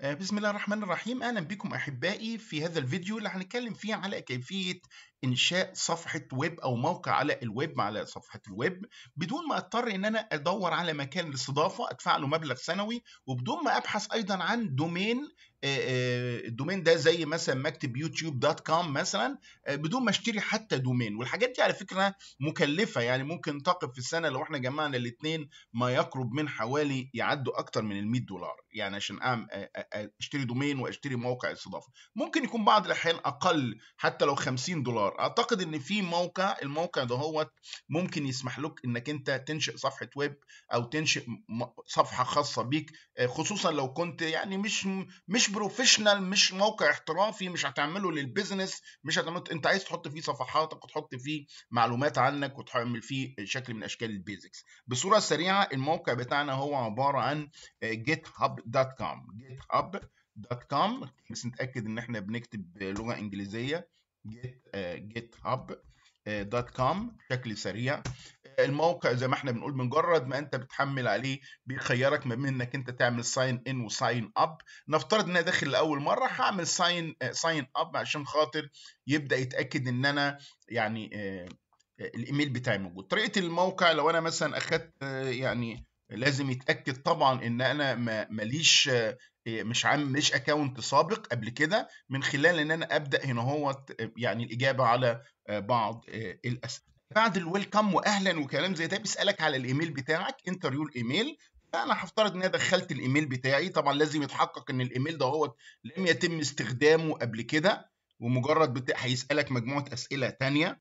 آه، بسم الله الرحمن الرحيم اهلا بكم احبائي في هذا الفيديو اللي هنتكلم فيه على كيفيه انشاء صفحه ويب او موقع على الويب على صفحه الويب بدون ما اضطر ان انا ادور على مكان للاستضافه ادفع له مبلغ سنوي وبدون ما ابحث ايضا عن دومين آه، آه، الدومين ده زي مثلا مكتب يوتيوب دوت كوم مثلا آه، بدون ما اشتري حتى دومين والحاجات دي على فكره مكلفه يعني ممكن تقف في السنه لو احنا جمعنا الاثنين ما يقرب من حوالي يعدوا اكتر من ال 100 دولار يعني عشان اشتري دومين واشتري موقع استضافه ممكن يكون بعض الاحيان اقل حتى لو 50 دولار اعتقد ان في موقع الموقع ده هو ممكن يسمح لك انك انت تنشئ صفحه ويب او تنشئ صفحه خاصه بيك خصوصا لو كنت يعني مش مش مش بروفيشنال مش موقع احترافي مش هتعمله للبيزنس مش هتعمله انت عايز تحط فيه صفحاتك وتحط فيه معلومات عنك وتعمل فيه شكل من اشكال البيزكس بصوره سريعه الموقع بتاعنا هو عباره عن جيت هاب دوت كوم جيت هاب دوت كوم بس نتاكد ان احنا بنكتب لغه انجليزيه جيت جيت هاب دوت كوم بشكل سريع الموقع زي ما احنا بنقول مجرد ما انت بتحمل عليه بيخيرك ما بين انك انت تعمل ساين ان وساين اب نفترض ان انا داخل لاول مره هعمل ساين ساين اب عشان خاطر يبدا يتاكد ان انا يعني آه، آه، الايميل بتاعي موجود طريقه الموقع لو انا مثلا اخدت آه، يعني لازم يتاكد طبعا ان انا ماليش مش عام مش اكونت سابق قبل كده من خلال ان انا ابدا هنا هو يعني الاجابه على بعض الاسئله بعد الويلكم واهلا وكلام زي ده بيسالك على الايميل بتاعك انتر يور ايميل فانا هفترض ان انا دخلت الايميل بتاعي طبعا لازم يتحقق ان الايميل ده هو لم يتم استخدامه قبل كده ومجرد بتا... هيسالك مجموعه اسئله تانية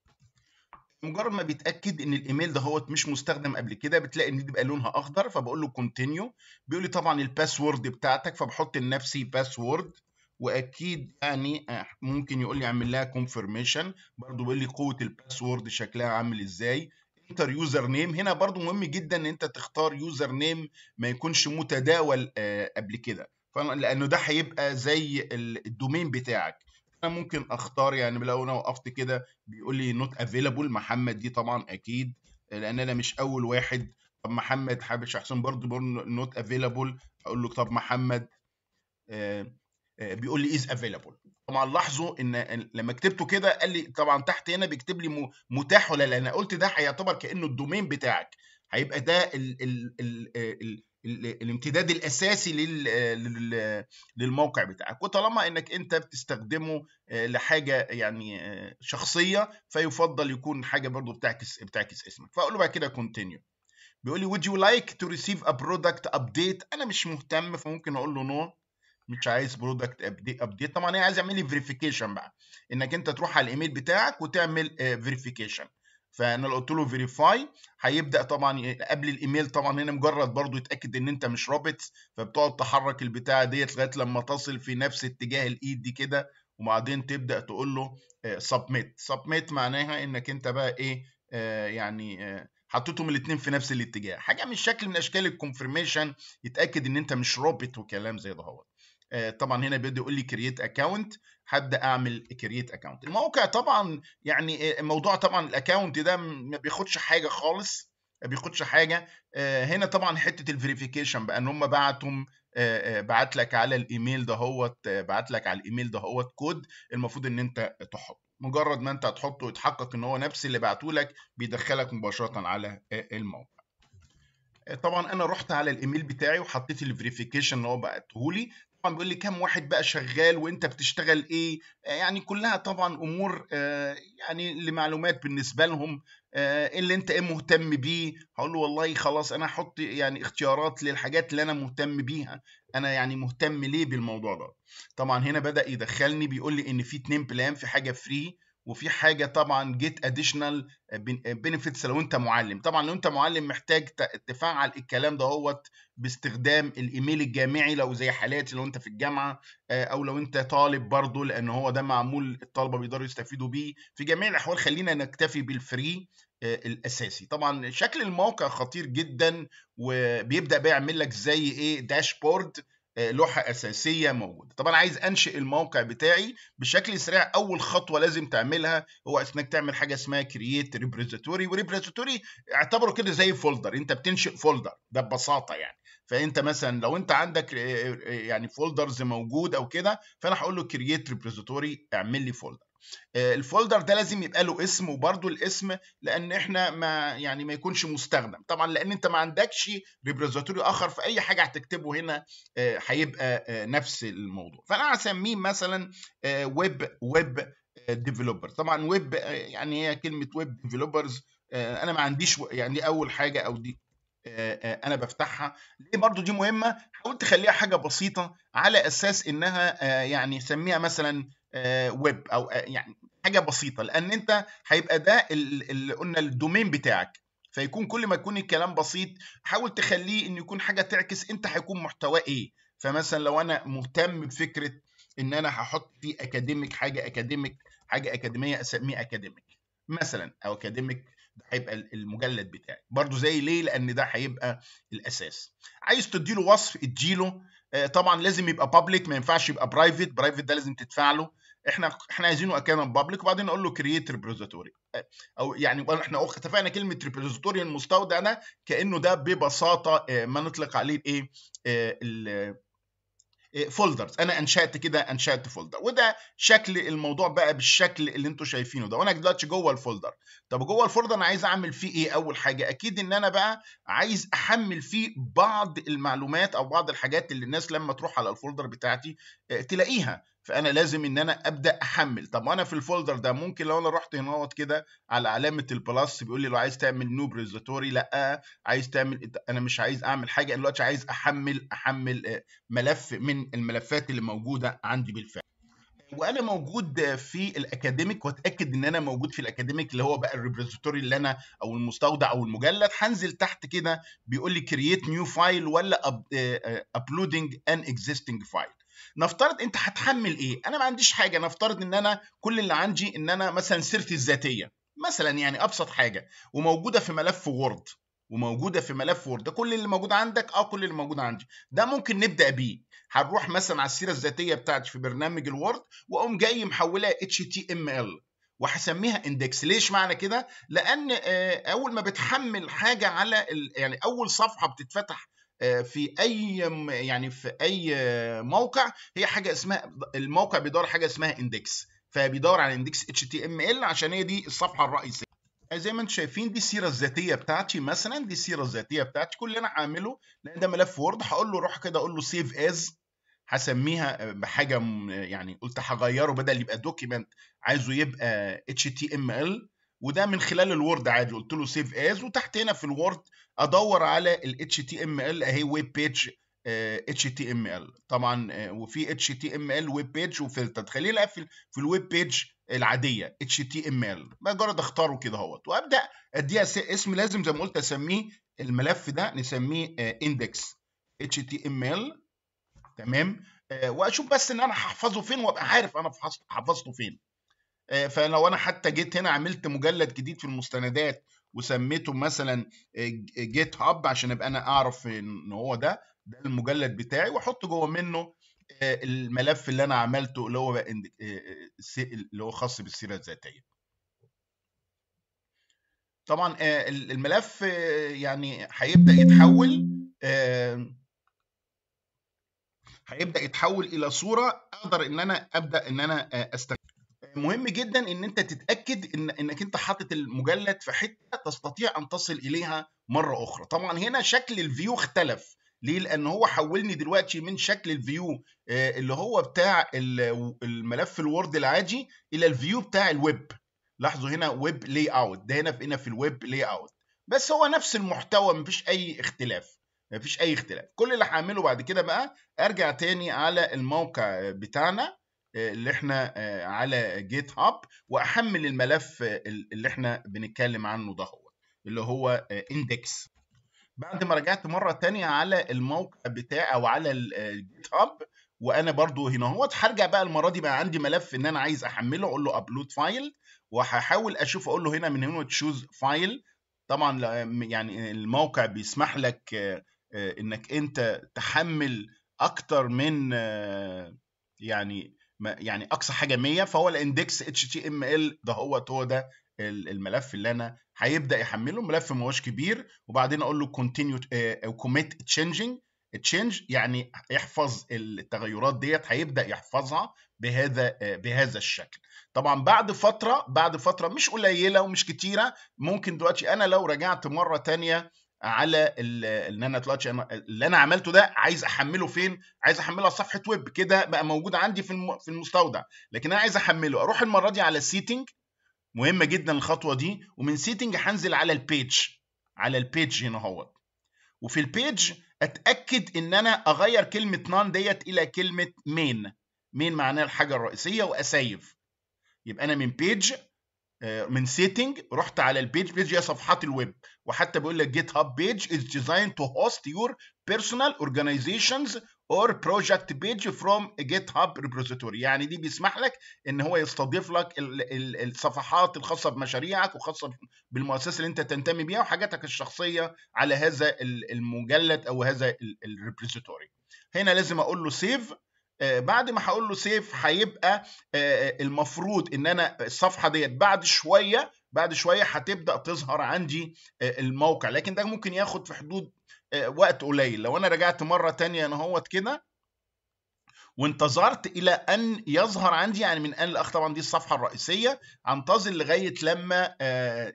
مجرد ما بيتاكد ان الايميل ده هو مش مستخدم قبل كده بتلاقي ان دي بقى لونها اخضر فبقول له كونتينيو بيقول لي طبعا الباسورد بتاعتك فبحط لنفسي باسورد واكيد يعني آه، ممكن يقول لي اعمل لها كونفرميشن برضو بيقول لي قوه الباسورد شكلها عامل ازاي انتر يوزر نيم هنا برضو مهم جدا ان انت تختار يوزر نيم ما يكونش متداول آه، قبل كده لانه ده هيبقى زي الدومين بتاعك انا ممكن اختار يعني لو انا وقفت كده بيقول لي نوت افيلابل محمد دي طبعا اكيد لان انا مش اول واحد طب محمد حابب حسين برضه نوت افيلابل اقول له طب محمد آه آه، بيقول لي از افيلابل طبعا لاحظوا ان لما كتبته كده قال لي طبعا تحت هنا بيكتب لي متاح ولا لا انا قلت ده هيعتبر كانه الدومين بتاعك هيبقى ده الـ الـ الـ الـ الامتداد الاساسي للموقع بتاعك وطالما انك انت بتستخدمه آه، لحاجه يعني آه، شخصيه فيفضل يكون حاجه برضو بتعكس بتعكس اسمك فاقول له بعد كده كونتينيو بيقول لي would you like to receive a product update انا مش مهتم فممكن اقول له نو no. مش عايز برودكت ابديت طبعا هي عايز يعمل لي فيريفيكيشن بقى انك انت تروح على الايميل بتاعك وتعمل فيريفيكيشن آه، فانا لو قلت له فيريفاي هيبدا طبعا قبل الايميل طبعا هنا مجرد برضو يتاكد ان انت مش رابط فبتقعد تحرك البتاعه ديت لغايه لما تصل في نفس اتجاه الايد دي كده وبعدين تبدا تقول له سبميت آه، سبميت معناها انك انت بقى ايه آه، يعني حطيتهم الاثنين في نفس الاتجاه حاجه من شكل من اشكال الكونفرميشن يتاكد ان انت مش رابط وكلام زي ده آه، طبعا هنا بيبدا يقول لي كرييت اكونت هبدا اعمل كرييت اكونت الموقع طبعا يعني آه، موضوع طبعا الاكونت ده ما بياخدش حاجه خالص ما بياخدش حاجه آه، هنا طبعا حته الفيريفيكيشن بقى ان هم بعتهم بعت لك على الايميل دهوت بعت لك على الايميل دهوت كود المفروض ان انت تحطه مجرد ما انت هتحطه ويتحقق ان هو نفس اللي بعته لك بيدخلك مباشره على الموقع طبعا انا رحت على الايميل بتاعي وحطيت الفيريفيكيشن اللي هو بعته لي طبعا بيقول لي كم واحد بقى شغال وانت بتشتغل ايه آه، يعني كلها طبعا امور آه، يعني لمعلومات بالنسبه لهم ايه اللي انت ايه مهتم بيه هقول له والله خلاص انا هحط يعني اختيارات للحاجات اللي انا مهتم بيها انا يعني مهتم ليه بالموضوع ده طبعا هنا بدا يدخلني بيقول لي ان في اتنين بلان في حاجه فري وفي حاجه طبعا جيت اديشنال بنفيتس لو انت معلم طبعا لو انت معلم محتاج تفعل الكلام دهوت باستخدام الايميل الجامعي لو زي حالاتي لو انت في الجامعه آه، او لو انت طالب برضه لان هو ده معمول الطلبه بيقدروا يستفيدوا بيه في جميع الاحوال خلينا نكتفي بالفري آه، الاساسي طبعا شكل الموقع خطير جدا وبيبدا بيعمل لك زي ايه داشبورد آه، لوحه اساسيه موجوده طب انا عايز انشئ الموقع بتاعي بشكل سريع اول خطوه لازم تعملها هو انك تعمل حاجه اسمها كرييت ريبوزيتوري وريبريزيتوري اعتبره كده زي فولدر انت بتنشئ فولدر ده ببساطه يعني فانت مثلا لو انت عندك آه، آه، يعني فولدرز موجود او كده فانا هقول له كرييت ريبوزيتوري اعمل لي فولدر آه، الفولدر ده لازم يبقى له اسم وبرده الاسم لان احنا ما يعني ما يكونش مستخدم طبعا لان انت ما عندكش ريبريزاتوري اخر في اي حاجه هتكتبه هنا آه، هيبقى آه، نفس الموضوع فانا هسميه مثلا ويب ويب ديفلوبر طبعا ويب يعني هي كلمه ويب ديفلوبرز انا ما عنديش يعني دي اول حاجه او دي انا بفتحها ليه برضو دي مهمه حاول تخليها حاجه بسيطه على اساس انها يعني سميها مثلا ويب آه، او آه، يعني حاجه بسيطه لان انت هيبقى ده اللي قلنا الدومين بتاعك فيكون كل ما يكون الكلام بسيط حاول تخليه ان يكون حاجه تعكس انت هيكون محتواه ايه فمثلا لو انا مهتم بفكره ان انا هحط فيه اكاديميك حاجه اكاديميك حاجه اكاديميه اسميه اكاديميك مثلا او اكاديميك ده هيبقى المجلد بتاعي برضو زي ليه لان ده هيبقى الاساس عايز تديله وصف اديله آه، طبعا لازم يبقى بابليك ما ينفعش يبقى برايفت برايفت ده لازم تدفع له احنا احنا عايزينه اكانا بابليك وبعدين نقول له كرييت ريبوزيتوري آه، او يعني احنا اتفقنا كلمه ريبوزيتوري المستودع ده كانه ده ببساطه آه، ما نطلق عليه الايه فولدرز انا انشات كده انشات فولدر وده شكل الموضوع بقى بالشكل اللي انتم شايفينه ده وانا دلوقتي جوه الفولدر طب جوه الفولدر انا عايز اعمل فيه ايه اول حاجه اكيد ان انا بقى عايز احمل فيه بعض المعلومات او بعض الحاجات اللي الناس لما تروح على الفولدر بتاعتي آه، تلاقيها فانا لازم ان انا ابدا احمل طب انا في الفولدر ده ممكن لو انا رحت هنا كده على علامه البلس بيقول لي لو عايز تعمل نوب ريزيتوري لا عايز تعمل انا مش عايز اعمل حاجه انا دلوقتي عايز احمل احمل آه، ملف من الملفات اللي موجوده عندي بالفعل وانا موجود في الاكاديميك واتاكد ان انا موجود في الاكاديميك اللي هو بقى الريبوزيتوري اللي انا او المستودع او المجلد هنزل تحت كده بيقول لي كرييت نيو فايل ولا ابلودنج ان اكزيستنج فايل نفترض انت هتحمل ايه انا ما عنديش حاجه نفترض ان انا كل اللي عندي ان انا مثلا سيرتي الذاتيه مثلا يعني ابسط حاجه وموجوده في ملف وورد وموجوده في ملف وورد ده كل اللي موجود عندك اه كل اللي موجود عندي ده ممكن نبدا بيه هنروح مثلا على السيره الذاتيه بتاعتي في برنامج الوورد واقوم جاي محولها اتش تي ام ال وهسميها اندكس ليش معنى كده لان آه، اول ما بتحمل حاجه على يعني اول صفحه بتتفتح آه، في اي يعني في اي موقع هي حاجه اسمها الموقع بيدور حاجه اسمها اندكس فبيدور على اندكس اتش تي ام ال عشان هي دي الصفحه الرئيسيه آه، زي ما انتم شايفين دي السيره الذاتيه بتاعتي مثلا دي السيره الذاتيه بتاعتي كل اللي انا هعمله لان ده ملف وورد هقول له روح كده اقول له سيف از هسميها آه، بحاجه يعني قلت هغيره بدل يبقى دوكيمنت عايزه يبقى اتش تي ام ال وده من خلال الوورد عادي قلت له سيف از وتحت هنا في الوورد ادور على ال HTML اهي ويب بيج HTML طبعا آه، وفي HTML ويب بيج وفلتر خليني اقفل في الويب بيج العاديه HTML مجرد اختاره كده اهوت وابدا اديها اسم لازم زي ما قلت اسميه الملف ده نسميه ام آه، HTML تمام آه، واشوف بس ان انا هحفظه فين وابقى عارف انا حفظته فين آه، فلو انا حتى جيت هنا عملت مجلد جديد في المستندات وسميته مثلا جيت آه، هاب آه، عشان ابقى انا اعرف ان هو ده ده المجلد بتاعي واحط جوه منه الملف اللي انا عملته اللي هو اللي هو خاص بالسيره الذاتيه طبعا الملف يعني هيبدا يتحول هيبدا يتحول الى صوره اقدر ان انا ابدا ان انا استخدم مهم جدا ان انت تتاكد ان انك انت حاطط المجلد في حته تستطيع ان تصل اليها مره اخرى طبعا هنا شكل الفيو اختلف ليه لان هو حولني دلوقتي من شكل الفيو آه، اللي هو بتاع الملف الوورد العادي الى الفيو بتاع الويب لاحظوا هنا ويب لاي اوت ده هنا في هنا في الويب لاي اوت بس هو نفس المحتوى مفيش اي اختلاف مفيش اي اختلاف كل اللي هعمله بعد كده بقى ارجع تاني على الموقع بتاعنا آه، اللي احنا آه، على جيت هاب واحمل الملف آه، اللي احنا بنتكلم عنه ده هو اللي هو اندكس بعد ما رجعت مره تانية على الموقع بتاعي او على الجيت هاب وانا برضو هنا اهوت هرجع بقى المره دي بقى عندي ملف ان انا عايز احمله اقول له ابلود فايل وهحاول اشوف اقول له هنا من هنا تشوز فايل طبعا يعني الموقع بيسمح لك انك انت تحمل اكتر من يعني يعني اقصى حاجه 100 فهو الاندكس اتش تي ام ال ده هو هو ده الملف اللي انا هيبدا يحمله ملف ما هوش كبير وبعدين اقول له كونتينيو كوميت تشينجينج تشينج يعني يحفظ التغيرات ديت هيبدا يحفظها بهذا آه، بهذا الشكل طبعا بعد فتره بعد فتره مش قليله ومش كتيره ممكن دلوقتي انا لو رجعت مره ثانيه على ان انا دلوقتي اللي انا عملته ده عايز احمله فين؟ عايز احمله على صفحه ويب كده بقى موجود عندي في في المستودع لكن انا عايز احمله اروح المره دي على سيتنج مهمه جدا الخطوه دي ومن سيتنج هنزل على البيج على البيج هنا اهوت وفي البيج اتاكد ان انا اغير كلمه نان ديت الى كلمه مين مين معناها الحاجه الرئيسيه واسيف يبقى انا من بيج آه، من سيتنج رحت على البيج بيج هي صفحات الويب وحتى بيقول لك جيت هاب بيج از ديزاين تو هوست يور بيرسونال اورجانيزيشنز اور بروجكت بيج فروم جيت هاب ريبوزيتوري يعني دي بيسمح لك ان هو يستضيف لك الصفحات الخاصه بمشاريعك وخاصه بالمؤسسه اللي انت تنتمي بيها وحاجاتك الشخصيه على هذا المجلد او هذا الريبوزيتوري هنا لازم اقول له سيف آه، بعد ما هقول له سيف هيبقى آه، آه، المفروض ان انا الصفحه ديت بعد شويه بعد شويه هتبدا تظهر عندي الموقع لكن ده ممكن ياخد في حدود وقت قليل لو انا رجعت مره تانية انا هوت كده وانتظرت الى ان يظهر عندي يعني من ان الاخ طبعا دي الصفحه الرئيسيه انتظر لغايه لما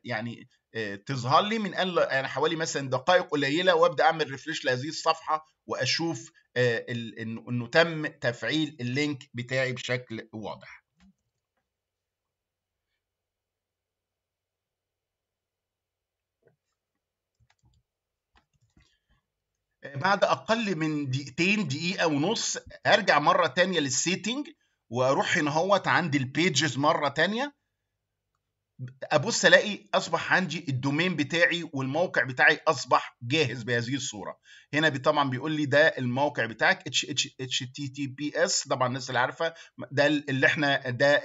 يعني آه، تظهر لي من يعني حوالي مثلا دقائق قليله وابدا اعمل ريفريش لهذه الصفحه واشوف آه، انه تم تفعيل اللينك بتاعي بشكل واضح آه، بعد اقل من دقيقتين دقيقه ونص ارجع مره ثانيه للسيتنج واروح هنا هوت عند البيجز مره ثانيه ابص الاقي اصبح عندي الدومين بتاعي والموقع بتاعي اصبح جاهز بهذه الصوره هنا طبعا بيقول لي ده الموقع بتاعك https طبعا الناس اللي عارفه ده اللي احنا ده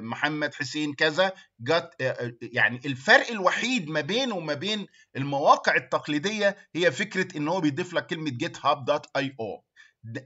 محمد حسين كذا جت آه، آه، يعني الفرق الوحيد ما بينه وما بين المواقع التقليديه هي فكره ان هو بيضيف لك كلمه جيت هاب دوت اي او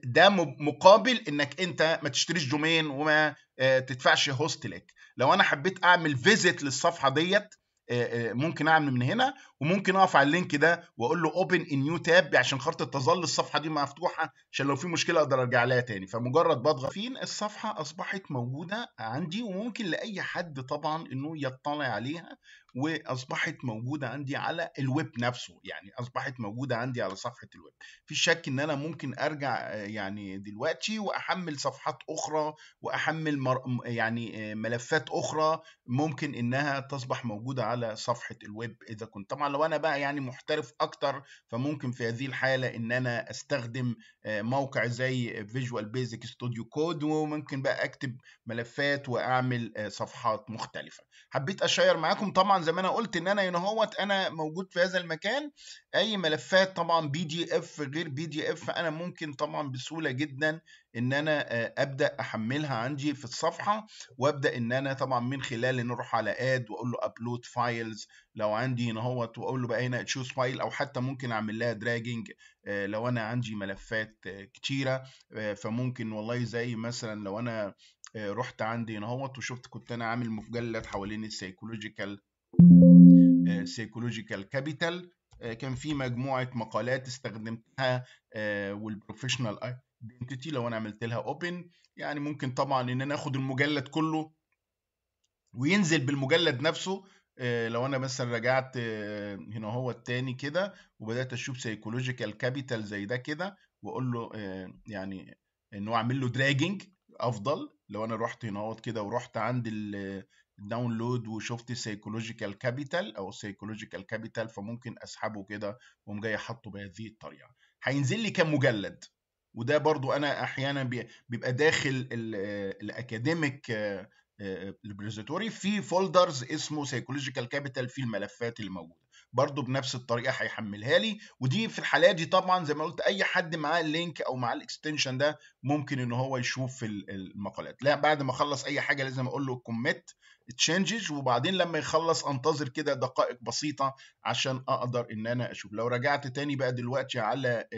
ده مقابل انك انت ما تشتريش دومين وما آه، تدفعش هوست لك لو انا حبيت اعمل فيزيت للصفحه ديت آه، آه، ممكن اعمل من هنا وممكن اقف على اللينك ده واقول له اوبن ان نيو تاب عشان خاطر تظل الصفحه دي مفتوحه عشان لو في مشكله اقدر ارجع لها تاني فمجرد بضغط فين الصفحه اصبحت موجوده عندي وممكن لاي حد طبعا انه يطلع عليها واصبحت موجوده عندي على الويب نفسه يعني اصبحت موجوده عندي على صفحه الويب في شك ان انا ممكن ارجع آه، يعني دلوقتي واحمل صفحات اخرى واحمل مر... يعني آه، ملفات اخرى ممكن انها تصبح موجوده على صفحه الويب اذا كنت طبعا لو انا بقى يعني محترف اكتر فممكن في هذه الحاله ان انا استخدم آه، موقع زي فيجوال بيزك ستوديو كود وممكن بقى اكتب ملفات واعمل صفحات مختلفه حبيت اشير معاكم طبعا زي ما انا قلت ان انا هنا اهوت انا موجود في هذا المكان اي ملفات طبعا بي دي اف غير بي دي اف انا ممكن طبعا بسهوله جدا ان انا آه، ابدا احملها عندي في الصفحه وابدا ان انا طبعا من خلال ان اروح على اد واقول له ابلود فايلز لو عندي هنا اهوت واقول له بقى هنا تشوز فايل او حتى ممكن اعمل لها دراجنج آه، لو انا عندي ملفات آه، كتيره فممكن والله زي مثلا لو انا رحت عندي هنا اهوت وشفت كنت انا عامل مجلد حوالين السيكولوجيكال سيكولوجيكال آه، كابيتال آه، كان في مجموعه مقالات استخدمتها آه، والبروفيشنال ايدنتيتي لو انا عملت لها اوبن يعني ممكن طبعا ان انا اخد المجلد كله وينزل بالمجلد نفسه لو انا مثلا رجعت هنا هو الثاني كده وبدات اشوف سيكولوجيكال كابيتال زي ده كده واقول له يعني انه اعمل له دراجنج افضل لو انا رحت هنا كده ورحت عند داونلود وشفت سيكولوجيكال كابيتال او سيكولوجيكال كابيتال فممكن اسحبه كده واقوم جاي حاطه بهذه الطريقه هينزل لي كمجلد مجلد وده برضو انا احيانا بيبقى داخل الاكاديميك البريزاتوري آه، آه، في فولدرز اسمه سيكولوجيكال كابيتال في الملفات اللي موجوده برضو بنفس الطريقه هيحملها لي ودي في الحالات دي طبعا زي ما قلت اي حد معاه اللينك او معاه الاكستنشن ده ممكن ان هو يشوف المقالات لا بعد ما اخلص اي حاجه لازم اقول له كوميت تشينجز وبعدين لما يخلص انتظر كده دقائق بسيطه عشان اقدر ان انا اشوف لو رجعت تاني بقى دلوقتي على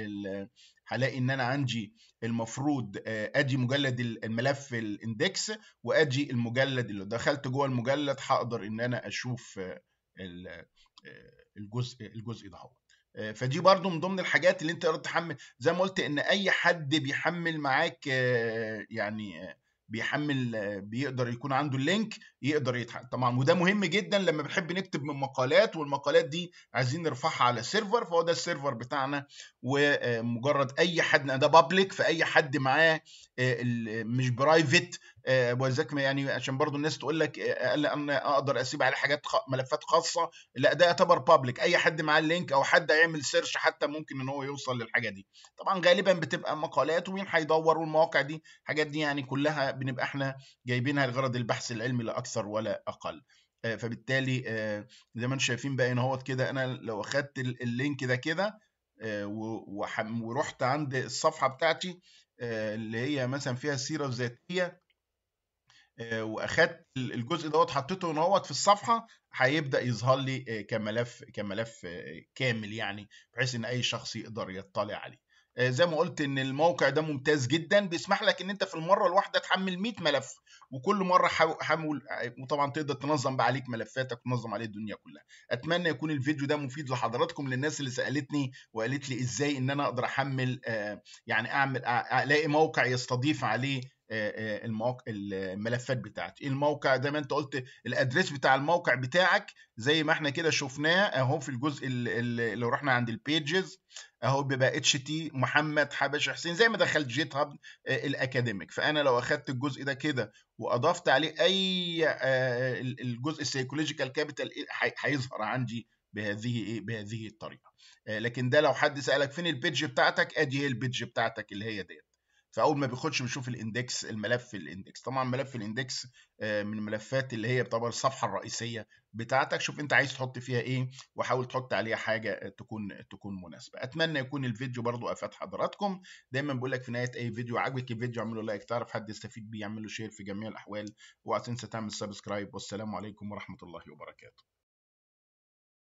هلاقي ان انا عندي المفروض آه، ادي مجلد الملف الاندكس وادي المجلد اللي دخلت جوه المجلد هقدر ان انا اشوف آه، آه، الجزء الجزء ده هو. آه، فدي برضو من ضمن الحاجات اللي انت تقدر تحمل زي ما قلت ان اي حد بيحمل معاك آه، يعني آه، بيحمل بيقدر يكون عنده اللينك يقدر يتحمل طبعا وده مهم جدا لما بنحب نكتب من مقالات والمقالات دي عايزين نرفعها على سيرفر فهو ده السيرفر بتاعنا ومجرد اي حد ده بابليك فاي حد معاه مش برايفت آه، ولذلك يعني عشان برضو الناس تقول لك آه، قال انا اقدر اسيب على حاجات ملفات خاصه لا ده يعتبر بابليك اي حد معاه اللينك او حد هيعمل سيرش حتى ممكن ان هو يوصل للحاجه دي طبعا غالبا بتبقى مقالات ومين هيدور والمواقع دي الحاجات دي يعني كلها بنبقى احنا جايبينها لغرض البحث العلمي لا اكثر ولا اقل آه، فبالتالي زي ما انتم شايفين بقى ان هو كده انا لو اخدت اللينك ده كده ورحت عند الصفحه بتاعتي اللي هي مثلا فيها السيره الذاتيه آه، واخدت الجزء دوت حطيته نوت في الصفحه هيبدا يظهر لي آه، كملف كملف آه، كامل يعني بحيث ان اي شخص يقدر يطلع عليه زي ما قلت ان الموقع ده ممتاز جدا بيسمح لك ان انت في المره الواحده تحمل 100 ملف وكل مره حمل وطبعا تقدر تنظم بقى عليك ملفاتك تنظم عليه الدنيا كلها اتمنى يكون الفيديو ده مفيد لحضراتكم للناس اللي سالتني وقالت لي ازاي ان انا اقدر احمل يعني اعمل الاقي موقع يستضيف عليه آه، آه، المواقع الملفات بتاعتي الموقع زي ما انت قلت الادريس بتاع الموقع بتاعك زي ما احنا كده شفناه اهو في الجزء اللي لو رحنا عند البيجز اهو بيبقى اتش تي محمد حبش حسين زي ما دخلت جيت هاب آه، الاكاديميك فانا لو اخدت الجزء ده كده واضفت عليه اي الجزء السيكولوجيكال كابيتال إيه، هيظهر عندي بهذه ايه بهذه الطريقه لكن ده لو حد سالك فين البيدج بتاعتك ادي هي البيدج بتاعتك اللي هي ديت فاول ما بيخش بيشوف الاندكس الملف في الاندكس طبعا ملف الاندكس آه، من الملفات اللي هي بتعتبر الصفحه الرئيسيه بتاعتك شوف انت عايز تحط فيها ايه وحاول تحط عليها حاجه آه، تكون تكون مناسبه اتمنى يكون الفيديو برضو افاد حضراتكم دايما بقول لك في نهايه اي فيديو عجبك الفيديو اعمل له لايك تعرف حد يستفيد بيه اعمل له شير في جميع الاحوال ولا تنسى تعمل سبسكرايب والسلام عليكم ورحمه الله وبركاته